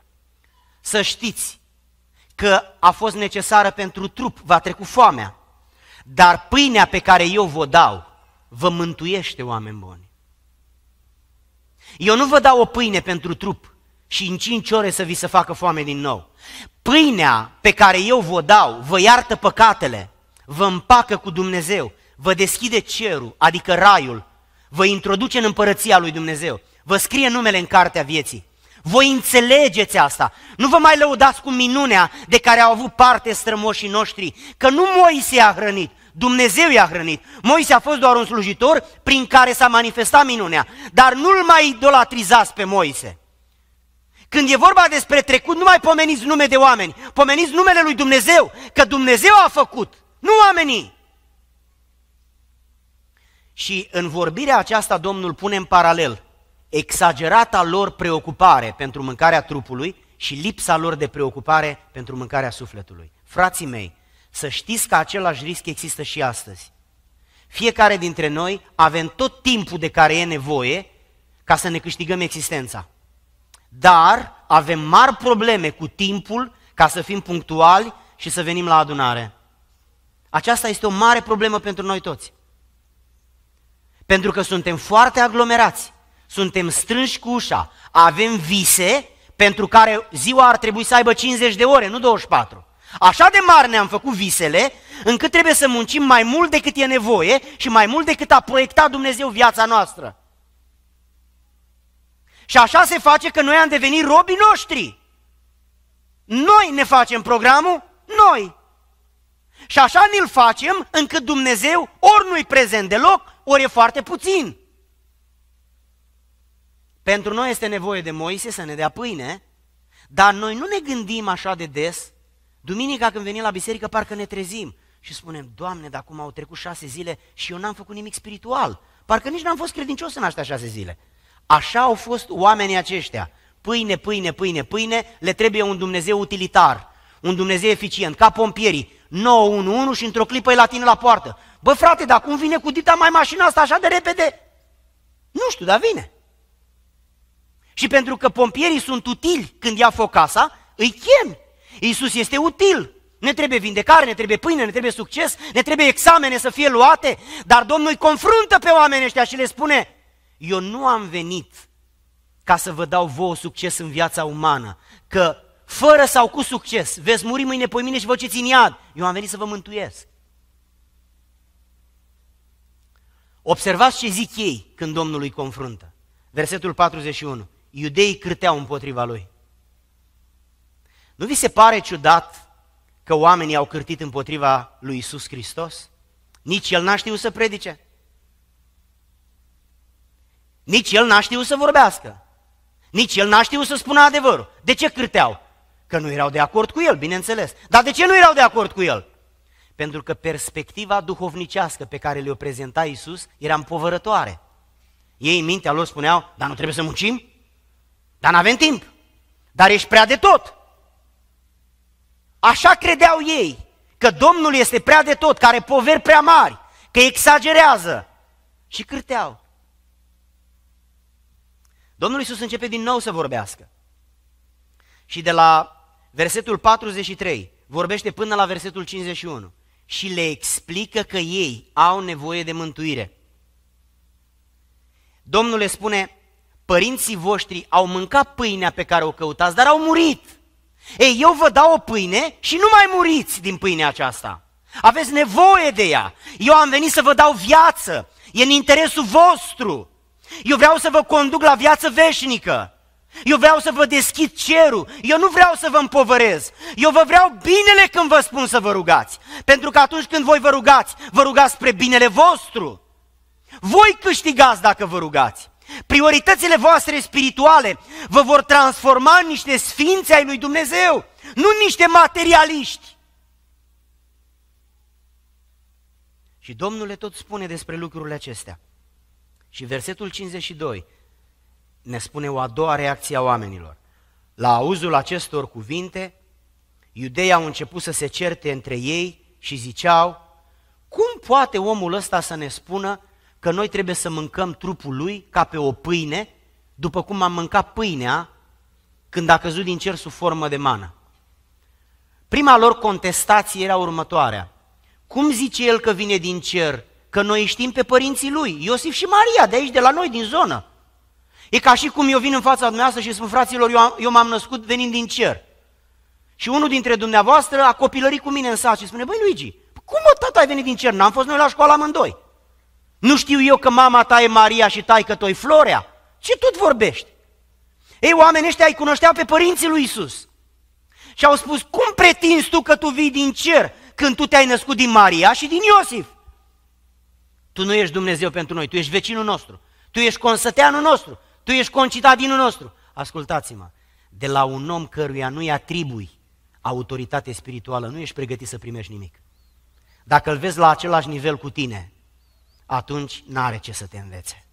Să știți că a fost necesară pentru trup, va trecut foamea, dar pâinea pe care eu vă dau vă mântuiește, oameni buni. Eu nu vă dau o pâine pentru trup și în cinci ore să vi se facă foame din nou. Pâinea pe care eu vă dau vă iartă păcatele, vă împacă cu Dumnezeu, vă deschide cerul, adică raiul, vă introduce în împărăția lui Dumnezeu, vă scrie numele în cartea vieții. Voi înțelegeți asta. Nu vă mai lăudați cu minunea de care au avut parte strămoșii noștri, că nu Moise a hrănit, Dumnezeu i-a hrănit. Moise a fost doar un slujitor prin care s-a manifestat minunea, dar nu-l mai idolatrizați pe Moise. Când e vorba despre trecut, nu mai pomeniți nume de oameni, pomeniți numele lui Dumnezeu, că Dumnezeu a făcut, nu oamenii. Și în vorbirea aceasta Domnul pune în paralel exagerata lor preocupare pentru mâncarea trupului și lipsa lor de preocupare pentru mâncarea sufletului. Frații mei, să știți că același risc există și astăzi. Fiecare dintre noi avem tot timpul de care e nevoie ca să ne câștigăm existența. Dar avem mari probleme cu timpul ca să fim punctuali și să venim la adunare. Aceasta este o mare problemă pentru noi toți. Pentru că suntem foarte aglomerați, suntem strânși cu ușa, avem vise pentru care ziua ar trebui să aibă 50 de ore, nu 24. Așa de mari ne-am făcut visele, încât trebuie să muncim mai mult decât e nevoie și mai mult decât a proiectat Dumnezeu viața noastră. Și așa se face că noi am devenit robii noștri. Noi ne facem programul, noi. Și așa ne-l facem încât Dumnezeu ori nu-i prezent deloc, ori e foarte puțin. Pentru noi este nevoie de Moise să ne dea pâine, dar noi nu ne gândim așa de des Duminica când venim la biserică, parcă ne trezim și spunem, Doamne, dar acum au trecut șase zile și eu n-am făcut nimic spiritual. Parcă nici n-am fost credincios în astea șase zile. Așa au fost oamenii aceștia. Pâine, pâine, pâine, pâine, le trebuie un Dumnezeu utilitar, un Dumnezeu eficient, ca pompierii. 911 și într-o clipă e la tine la poartă. Bă, frate, dar cum vine cu dita mai mașina asta așa de repede? Nu știu, dar vine. Și pentru că pompierii sunt utili când ia foc casa, îi chem Iisus este util. Ne trebuie vindecare, ne trebuie pâine, ne trebuie succes, ne trebuie examene să fie luate, dar Domnul îi confruntă pe oamenii ăștia și le spune, eu nu am venit ca să vă dau vouă succes în viața umană, că fără sau cu succes, veți muri mâine, mine și vă ce țin iad. Eu am venit să vă mântuiesc. Observați ce zic ei când Domnul îi confruntă. Versetul 41. Iudeii cârteau împotriva lui. Nu vi se pare ciudat că oamenii au cârtit împotriva lui Isus Hristos? Nici el n-a știut să predice. Nici el n-a știut să vorbească. Nici el n-a știut să spună adevărul. De ce cârteau? Că nu erau de acord cu el, bineînțeles. Dar de ce nu erau de acord cu el? Pentru că perspectiva duhovnicească pe care le-o prezenta Isus era împovărătoare. Ei în mintea lor spuneau, dar nu trebuie să muncim? Dar nu avem timp. Dar ești prea de tot. Așa credeau ei, că Domnul este prea de tot, care poveri prea mari, că exagerează și cârteau. Domnul Iisus începe din nou să vorbească. Și de la versetul 43 vorbește până la versetul 51 și le explică că ei au nevoie de mântuire. Domnul le spune, părinții voștri au mâncat pâinea pe care o căutați, dar au murit. Ei, eu vă dau o pâine și nu mai muriți din pâinea aceasta. Aveți nevoie de ea. Eu am venit să vă dau viață. E în interesul vostru. Eu vreau să vă conduc la viață veșnică. Eu vreau să vă deschid cerul. Eu nu vreau să vă împovărez. Eu vă vreau binele când vă spun să vă rugați. Pentru că atunci când voi vă rugați, vă rugați spre binele vostru. Voi câștigați dacă vă rugați. Prioritățile voastre spirituale vă vor transforma în niște sfinți ai lui Dumnezeu, nu în niște materialiști. Și Domnul le tot spune despre lucrurile acestea. Și versetul 52 ne spune o a doua reacție a oamenilor. La auzul acestor cuvinte, iudeii au început să se certe între ei și ziceau, cum poate omul ăsta să ne spună că noi trebuie să mâncăm trupul lui ca pe o pâine, după cum am mâncat pâinea când a căzut din cer sub formă de mană. Prima lor contestație era următoarea. Cum zice el că vine din cer? Că noi știm pe părinții lui, Iosif și Maria, de aici, de la noi, din zonă. E ca și cum eu vin în fața dumneavoastră și spun, fraților, eu, am, eu m-am născut venind din cer. Și unul dintre dumneavoastră a copilărit cu mine în sat și spune, băi Luigi, cum mă tata ai venit din cer? N-am fost noi la școală amândoi. Nu știu eu că mama ta e Maria și taică toi Florea? Ce tot vorbești? Ei, oamenii ăștia îi cunoșteau pe părinții lui Isus. Și au spus, cum pretinzi tu că tu vii din cer când tu te-ai născut din Maria și din Iosif? Tu nu ești Dumnezeu pentru noi, tu ești vecinul nostru, tu ești consăteanul nostru, tu ești concitadinul nostru. Ascultați-mă, de la un om căruia nu-i atribui autoritate spirituală, nu ești pregătit să primești nimic. Dacă îl vezi la același nivel cu tine, atunci n-are ce să te învețe.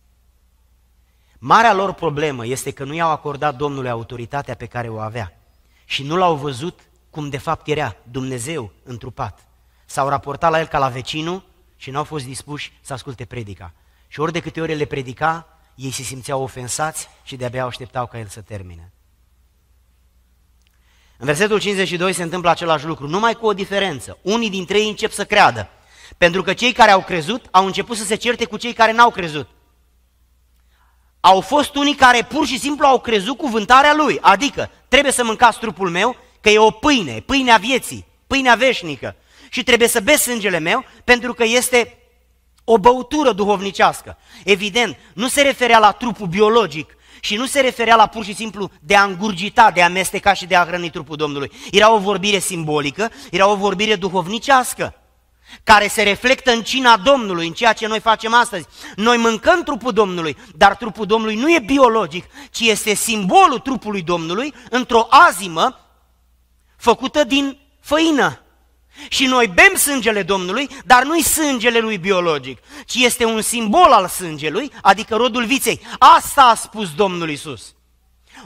Marea lor problemă este că nu i-au acordat Domnului autoritatea pe care o avea și nu l-au văzut cum de fapt era Dumnezeu întrupat. S-au raportat la el ca la vecinul și n-au fost dispuși să asculte predica. Și ori de câte ori le predica, ei se simțeau ofensați și de-abia așteptau ca el să termine. În versetul 52 se întâmplă același lucru, numai cu o diferență. Unii dintre ei încep să creadă pentru că cei care au crezut au început să se certe cu cei care n-au crezut. Au fost unii care pur și simplu au crezut cuvântarea lui, adică trebuie să mâncați trupul meu, că e o pâine, pâinea vieții, pâinea veșnică. Și trebuie să beți sângele meu, pentru că este o băutură duhovnicească. Evident, nu se referea la trupul biologic și nu se referea la pur și simplu de a îngurgita, de a amesteca și de a hrăni trupul Domnului. Era o vorbire simbolică, era o vorbire duhovnicească care se reflectă în cina Domnului, în ceea ce noi facem astăzi. Noi mâncăm trupul Domnului, dar trupul Domnului nu e biologic, ci este simbolul trupului Domnului într-o azimă făcută din făină. Și noi bem sângele Domnului, dar nu-i sângele lui biologic, ci este un simbol al sângelui, adică rodul viței. Asta a spus Domnul Isus.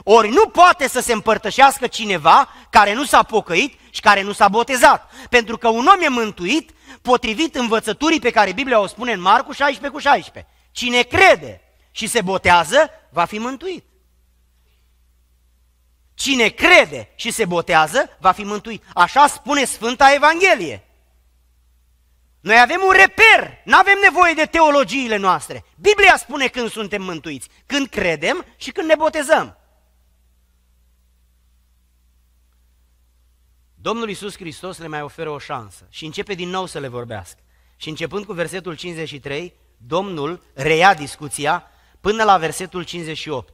Ori nu poate să se împărtășească cineva care nu s-a pocăit și care nu s-a botezat. Pentru că un om e mântuit potrivit învățăturii pe care Biblia o spune în Marcu 16 cu 16. Cine crede și se botează, va fi mântuit. Cine crede și se botează, va fi mântuit. Așa spune Sfânta Evanghelie. Noi avem un reper, nu avem nevoie de teologiile noastre. Biblia spune când suntem mântuiți, când credem și când ne botezăm. Domnul Iisus Hristos le mai oferă o șansă și începe din nou să le vorbească. Și începând cu versetul 53, Domnul reia discuția până la versetul 58,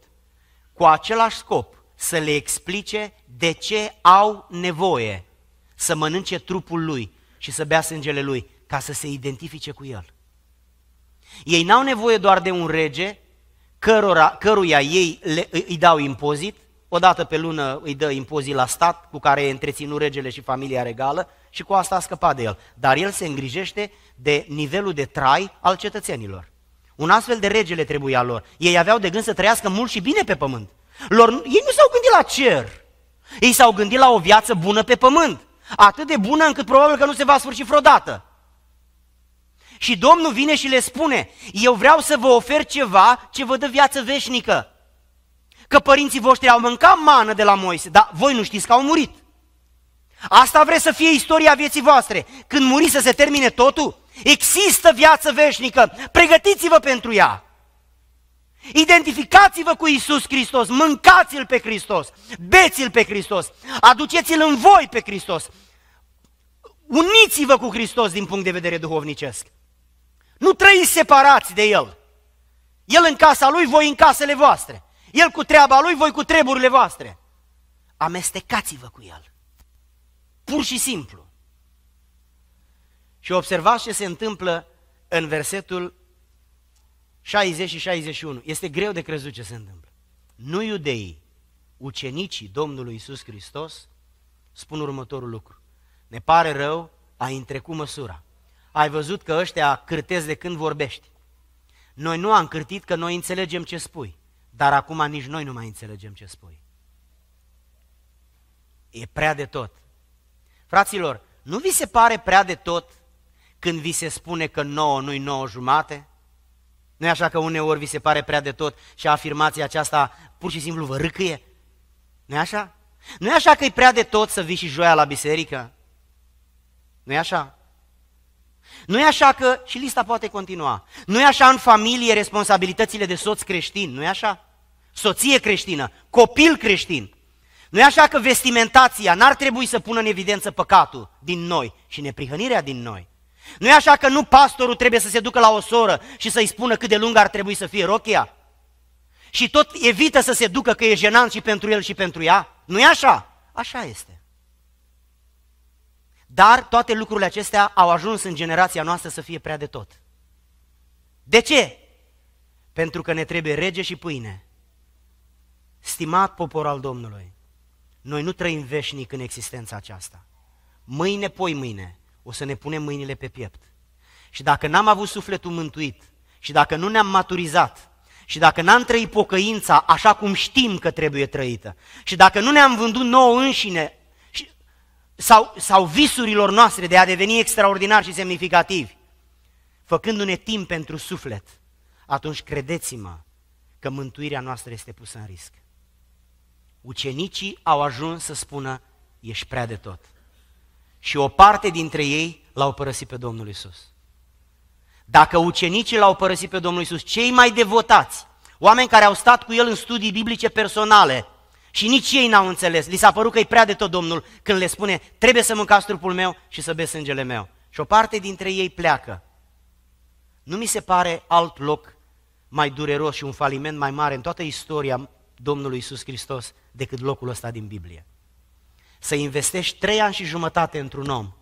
cu același scop, să le explice de ce au nevoie să mănânce trupul lui și să bea sângele lui, ca să se identifice cu el. Ei n-au nevoie doar de un rege, cărora, căruia ei le, îi dau impozit, o dată pe lună îi dă impozii la stat cu care e întreținut regele și familia regală și cu asta a scăpat de el. Dar el se îngrijește de nivelul de trai al cetățenilor. Un astfel de regele trebuia lor. Ei aveau de gând să trăiască mult și bine pe pământ. Lor, ei nu s-au gândit la cer. Ei s-au gândit la o viață bună pe pământ. Atât de bună încât probabil că nu se va sfârși vreodată. Și Domnul vine și le spune, eu vreau să vă ofer ceva ce vă dă viață veșnică că părinții voștri au mâncat mană de la Moise, dar voi nu știți că au murit. Asta vreți să fie istoria vieții voastre. Când muriți să se termine totul, există viață veșnică. Pregătiți-vă pentru ea. Identificați-vă cu Isus Hristos, mâncați-L pe Hristos, beți-L pe Hristos, aduceți-L în voi pe Hristos. Uniți-vă cu Hristos din punct de vedere duhovnicesc. Nu trăiți separați de El. El în casa Lui, voi în casele voastre. El cu treaba lui, voi cu treburile voastre. Amestecați-vă cu el. Pur și simplu. Și observați ce se întâmplă în versetul 60 și 61. Este greu de crezut ce se întâmplă. Nu iudeii, ucenicii Domnului Isus Hristos spun următorul lucru. Ne pare rău, ai întrecut măsura. Ai văzut că ăștia cârtezi de când vorbești. Noi nu am cârtit că noi înțelegem ce spui. Dar acum nici noi nu mai înțelegem ce spui. E prea de tot. Fraților, nu vi se pare prea de tot când vi se spune că nouă nu-i nouă jumate? nu așa că uneori vi se pare prea de tot și afirmația aceasta pur și simplu vă râcâie? nu așa? nu așa că e prea de tot să vii și joia la biserică? nu așa? nu e așa că, și lista poate continua, nu e așa în familie responsabilitățile de soț creștin, nu e așa? soție creștină, copil creștin. Nu e așa că vestimentația n-ar trebui să pună în evidență păcatul din noi și neprihănirea din noi. Nu e așa că nu pastorul trebuie să se ducă la o soră și să-i spună cât de lungă ar trebui să fie rochia? Și tot evită să se ducă că e jenant și pentru el și pentru ea? Nu e așa? Așa este. Dar toate lucrurile acestea au ajuns în generația noastră să fie prea de tot. De ce? Pentru că ne trebuie rege și pâine Stimat popor al Domnului, noi nu trăim veșnic în existența aceasta. Mâine, poi mâine, o să ne punem mâinile pe piept. Și dacă n-am avut sufletul mântuit, și dacă nu ne-am maturizat, și dacă n-am trăit pocăința așa cum știm că trebuie trăită, și dacă nu ne-am vândut nouă înșine sau, sau visurilor noastre de a deveni extraordinari și semnificativi, făcându-ne timp pentru suflet, atunci credeți-mă că mântuirea noastră este pusă în risc ucenicii au ajuns să spună, ești prea de tot. Și o parte dintre ei l-au părăsit pe Domnul Isus. Dacă ucenicii l-au părăsit pe Domnul Isus, cei mai devotați, oameni care au stat cu el în studii biblice personale și nici ei n-au înțeles, li s-a părut că e prea de tot Domnul când le spune, trebuie să mâncați trupul meu și să beți sângele meu. Și o parte dintre ei pleacă. Nu mi se pare alt loc mai dureros și un faliment mai mare în toată istoria Domnului Isus Hristos decât locul ăsta din Biblie. Să investești trei ani și jumătate într-un om,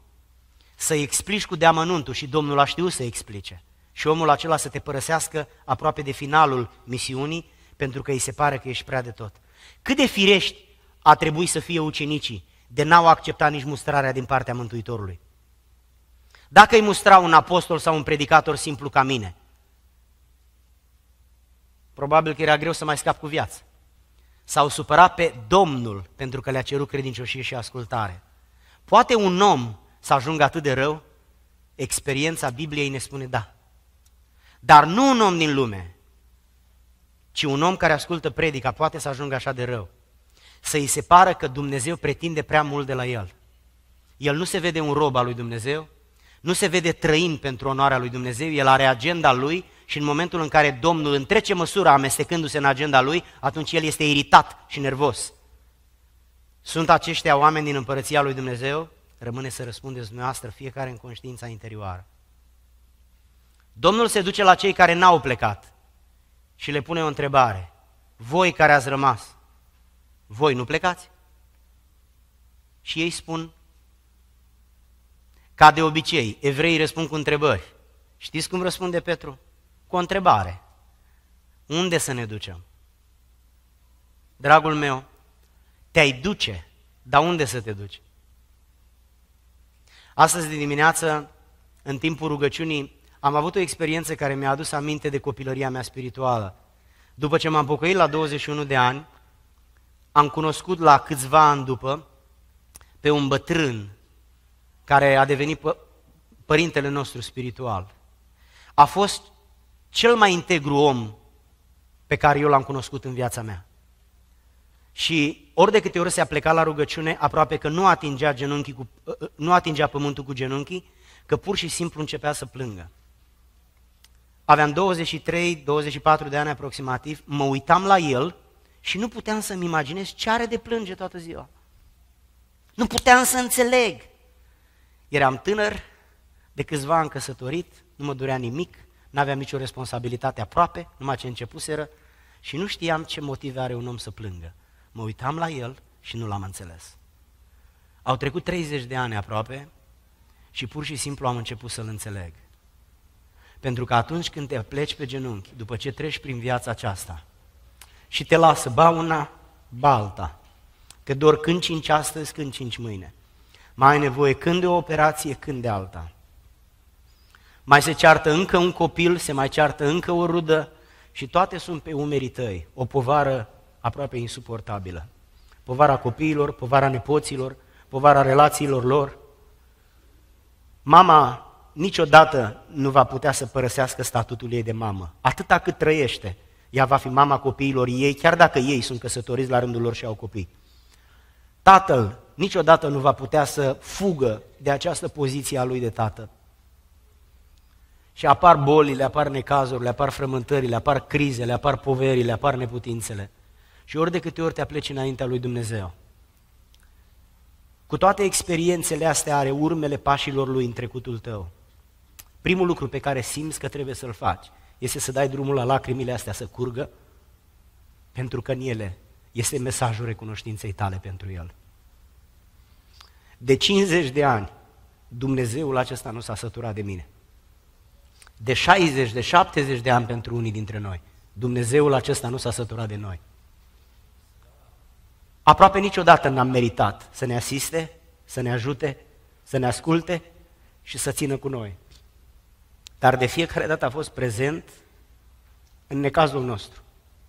să-i explici cu deamănuntul și Domnul a știut să explice. Și omul acela să te părăsească aproape de finalul misiunii, pentru că îi se pare că ești prea de tot. Cât de firești a trebuit să fie ucenicii de n-au acceptat nici mustrarea din partea Mântuitorului. Dacă îi mustra un apostol sau un predicator simplu ca mine, probabil că era greu să mai scap cu viață. S-au supărat pe Domnul pentru că le-a cerut credincioșie și ascultare. Poate un om să ajungă atât de rău? Experiența Bibliei ne spune da. Dar nu un om din lume, ci un om care ascultă predica poate să ajungă așa de rău. Să îi se pară că Dumnezeu pretinde prea mult de la el. El nu se vede un rob al lui Dumnezeu, nu se vede trăind pentru onoarea lui Dumnezeu, el are agenda lui și în momentul în care Domnul întrece măsura amestecându-se în agenda lui, atunci el este iritat și nervos. Sunt aceștia oameni din împărăția lui Dumnezeu? Rămâne să răspundeți dumneavoastră fiecare în conștiința interioară. Domnul se duce la cei care n-au plecat și le pune o întrebare. Voi care ați rămas, voi nu plecați? Și ei spun, ca de obicei, evreii răspund cu întrebări. Știți cum răspunde Petru? cu o întrebare. Unde să ne ducem? Dragul meu, te-ai duce, dar unde să te duci? Astăzi de dimineață, în timpul rugăciunii, am avut o experiență care mi-a adus aminte de copilăria mea spirituală. După ce m-am pocăit la 21 de ani, am cunoscut la câțiva ani după pe un bătrân care a devenit pă- părintele nostru spiritual. A fost cel mai integru om pe care eu l-am cunoscut în viața mea. Și ori de câte ori se apleca la rugăciune, aproape că nu atingea, genunchii cu, ă, ă, nu atingea pământul cu genunchii, că pur și simplu începea să plângă. Aveam 23-24 de ani aproximativ, mă uitam la el și nu puteam să-mi imaginez ce are de plânge toată ziua. Nu puteam să înțeleg. Eram tânăr, de câțiva am căsătorit, nu mă durea nimic, nu aveam nicio responsabilitate aproape, numai ce începuseră, și nu știam ce motive are un om să plângă. Mă uitam la el și nu l-am înțeles. Au trecut 30 de ani aproape și pur și simplu am început să-l înțeleg. Pentru că atunci când te pleci pe genunchi, după ce treci prin viața aceasta și te lasă ba una, ba alta, că doar când cinci astăzi, când cinci mâine, mai ai nevoie când de o operație, când de alta. Mai se ceartă încă un copil, se mai ceartă încă o rudă și toate sunt pe umerii tăi, o povară aproape insuportabilă. Povara copiilor, povara nepoților, povara relațiilor lor. Mama niciodată nu va putea să părăsească statutul ei de mamă. Atâta cât trăiește, ea va fi mama copiilor ei, chiar dacă ei sunt căsătoriți la rândul lor și au copii. Tatăl niciodată nu va putea să fugă de această poziție a lui de tată. Și apar bolile, apar necazurile, apar frământările, apar crizele, apar poverile, apar neputințele. Și ori de câte ori te apleci înaintea lui Dumnezeu. Cu toate experiențele astea are urmele pașilor lui în trecutul tău. Primul lucru pe care simți că trebuie să-l faci este să dai drumul la lacrimile astea să curgă, pentru că în ele este mesajul recunoștinței tale pentru el. De 50 de ani, Dumnezeul acesta nu s-a săturat de mine de 60, de 70 de ani pentru unii dintre noi. Dumnezeul acesta nu s-a săturat de noi. Aproape niciodată n-am meritat să ne asiste, să ne ajute, să ne asculte și să țină cu noi. Dar de fiecare dată a fost prezent în necazul nostru,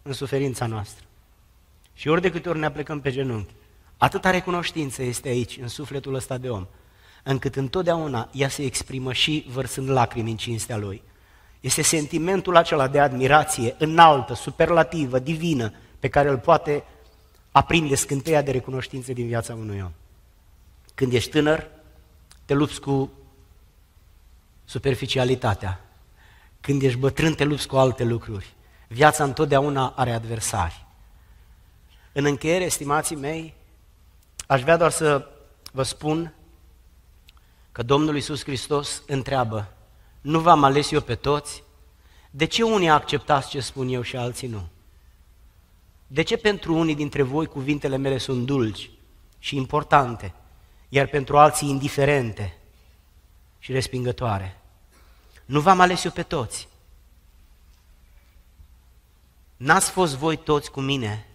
în suferința noastră. Și ori de câte ori ne aplecăm pe genunchi, atâta recunoștință este aici, în sufletul ăsta de om, încât întotdeauna ea se exprimă și vărsând lacrimi în cinstea lui. Este sentimentul acela de admirație înaltă, superlativă, divină, pe care îl poate aprinde scânteia de recunoștință din viața unui om. Când ești tânăr, te lupți cu superficialitatea. Când ești bătrân, te lupți cu alte lucruri. Viața întotdeauna are adversari. În încheiere, estimații mei, aș vrea doar să vă spun că Domnul Iisus Hristos întreabă, nu v-am ales eu pe toți? De ce unii acceptați ce spun eu și alții nu? De ce pentru unii dintre voi cuvintele mele sunt dulci și importante, iar pentru alții indiferente și respingătoare? Nu v-am ales eu pe toți. N-ați fost voi toți cu mine.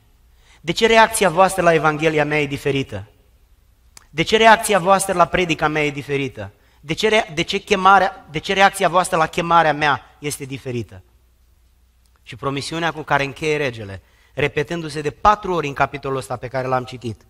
De ce reacția voastră la Evanghelia mea e diferită? De ce reacția voastră la predica mea e diferită? De ce, rea- de, ce chemarea, de ce reacția voastră la chemarea mea este diferită? Și promisiunea cu care încheie regele, repetându-se de patru ori în capitolul ăsta pe care l-am citit,